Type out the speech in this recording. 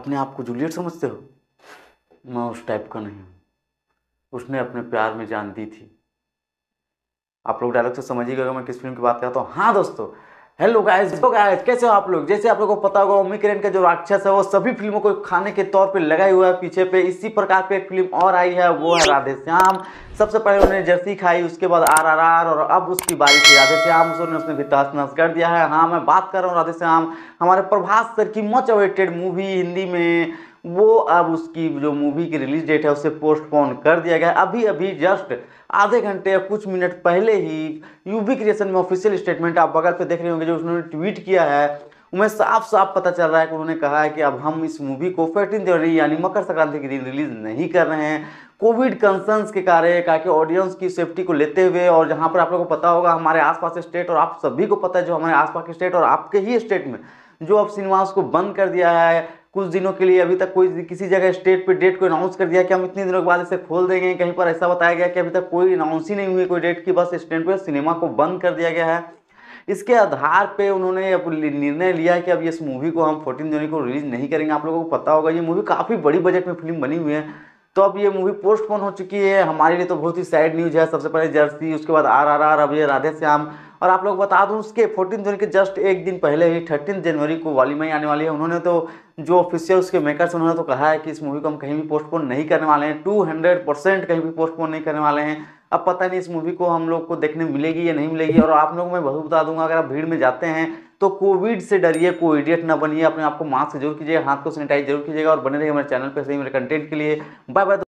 अपने आप को जूलियट समझते हो मैं उस टाइप का नहीं हूँ उसने अपने प्यार में जान दी थी आप लोग डायलॉग से समझिएगा मैं किस फिल्म की बात करता हूँ हाँ दोस्तों हेलो गाइस तो गाइस कैसे हो आप लोग जैसे आप लोगों को पता होगा ओमिक्रेन का जो राक्षस है वो सभी फिल्मों को खाने के तौर पे लगाई हुआ है पीछे पे इसी प्रकार पे एक फिल्म और आई है वो है राधे श्याम सबसे पहले उन्होंने जर्सी खाई उसके बाद आर आर आर और अब उसकी बारी थी राधे श्याम उसने उसने भी तहस नहस कर दिया है हाँ मैं बात कर रहा हूँ राधे श्याम हमारे प्रभास सर की मच अवेटेड मूवी हिंदी में वो अब उसकी जो मूवी की रिलीज डेट है उसे पोस्टपोन कर दिया गया अभी अभी जस्ट आधे घंटे या कुछ मिनट पहले ही यूबी क्रिएशन में ऑफिशियल स्टेटमेंट आप बगल पे देख रहे होंगे जो उन्होंने ट्वीट किया है उन्हें साफ साफ पता चल रहा है कि उन्होंने कहा है कि अब हम इस मूवी को फिफ्टीन जनवरी यानी मकर संक्रांति के दिन रिलीज नहीं कर रहे हैं कोविड कंसर्न्स के कारण कहा कि ऑडियंस की सेफ्टी को लेते हुए और जहाँ पर आप लोगों को पता होगा हमारे आसपास स्टेट और आप सभी को पता है जो हमारे आसपास के स्टेट और आपके ही स्टेट में जो अब सिनेमास को बंद कर दिया है कुछ दिनों के लिए अभी तक कोई किसी जगह स्टेट पे डेट को अनाउंस कर दिया कि हम इतने दिनों के बाद इसे खोल देंगे कहीं पर ऐसा बताया गया कि अभी तक कोई अनाउंस ही नहीं हुई कोई डेट की बस स्टैंड पर सिनेमा को बंद कर दिया गया है इसके आधार पे उन्होंने अब निर्णय लिया कि अब इस मूवी को हम फोर्टीन जनवरी को रिलीज़ नहीं करेंगे आप लोगों को पता होगा ये मूवी काफ़ी बड़ी बजट में फिल्म बनी हुई है तो अब ये मूवी पोस्टपोन हो चुकी है हमारे लिए तो बहुत ही सैड न्यूज़ है सबसे पहले जर्सी उसके बाद आर आर आर अब ये राधे श्याम और आप लोग बता दूं उसके फोर्टीन जनवरी के जस्ट एक दिन पहले ही थर्टीन जनवरी को वाली मई आने वाली है उन्होंने तो जो ऑफिशियल उसके मेकर्स उन्होंने तो कहा है कि इस मूवी को हम कहीं भी पोस्टपोन नहीं करने वाले हैं टू हंड्रेड परसेंट कहीं भी पोस्टपोन नहीं करने वाले हैं अब पता नहीं इस मूवी को हम लोग को देखने मिलेगी या नहीं मिलेगी और आप लोग मैं बहुत बता दूंगा अगर आप भीड़ में जाते हैं तो कोविड से डरिए कोई इडियट ना बनिए अपने आप को मास्क जरूर कीजिएगा हाथ को सैनिटाइज जरूर कीजिएगा और बने रहिए हमारे चैनल पर सही मेरे कंटेंट के लिए बाय बाय